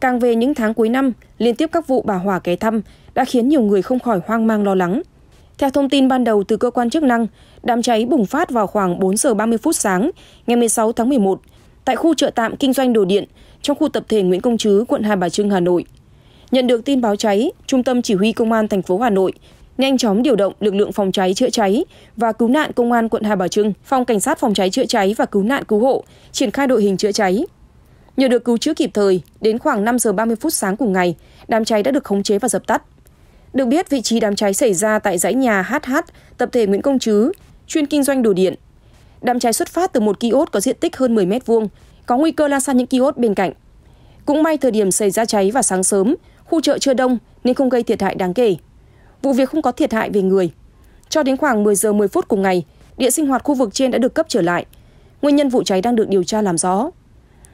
Càng về những tháng cuối năm, liên tiếp các vụ bà hỏa ghé thăm đã khiến nhiều người không khỏi hoang mang lo lắng. Theo thông tin ban đầu từ cơ quan chức năng, đám cháy bùng phát vào khoảng 4 giờ 30 phút sáng ngày 16 tháng 11 tại khu chợ tạm kinh doanh đồ điện trong khu tập thể Nguyễn Công Trứ, quận Hai Bà Trưng, Hà Nội. Nhận được tin báo cháy, Trung tâm Chỉ huy Công an thành phố Hà Nội nhanh chóng điều động lực lượng phòng cháy chữa cháy và cứu nạn công an quận Hai Bà Trưng, phòng cảnh sát phòng cháy chữa cháy và cứu nạn cứu hộ triển khai đội hình chữa cháy nhờ được cứu chữa kịp thời đến khoảng năm giờ ba mươi phút sáng cùng ngày đám cháy đã được khống chế và dập tắt được biết vị trí đám cháy xảy ra tại dãy nhà hh tập thể nguyễn công Trứ chuyên kinh doanh đồ điện đám cháy xuất phát từ một kiosk có diện tích hơn 10 mét vuông có nguy cơ lan sang những kiosk bên cạnh cũng may thời điểm xảy ra cháy vào sáng sớm khu chợ chưa đông nên không gây thiệt hại đáng kể vụ việc không có thiệt hại về người cho đến khoảng 10 giờ 10 phút cùng ngày, địa sinh hoạt khu vực trên đã được cấp trở lại. Nguyên nhân vụ cháy đang được điều tra làm rõ.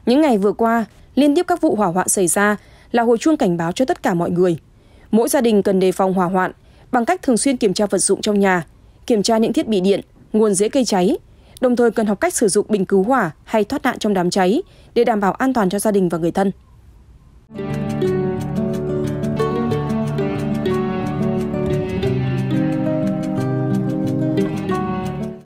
Những ngày vừa qua, liên tiếp các vụ hỏa hoạn xảy ra là hồi chuông cảnh báo cho tất cả mọi người. Mỗi gia đình cần đề phòng hỏa hoạn bằng cách thường xuyên kiểm tra vật dụng trong nhà, kiểm tra những thiết bị điện, nguồn dễ gây cháy, đồng thời cần học cách sử dụng bình cứu hỏa hay thoát nạn trong đám cháy để đảm bảo an toàn cho gia đình và người thân.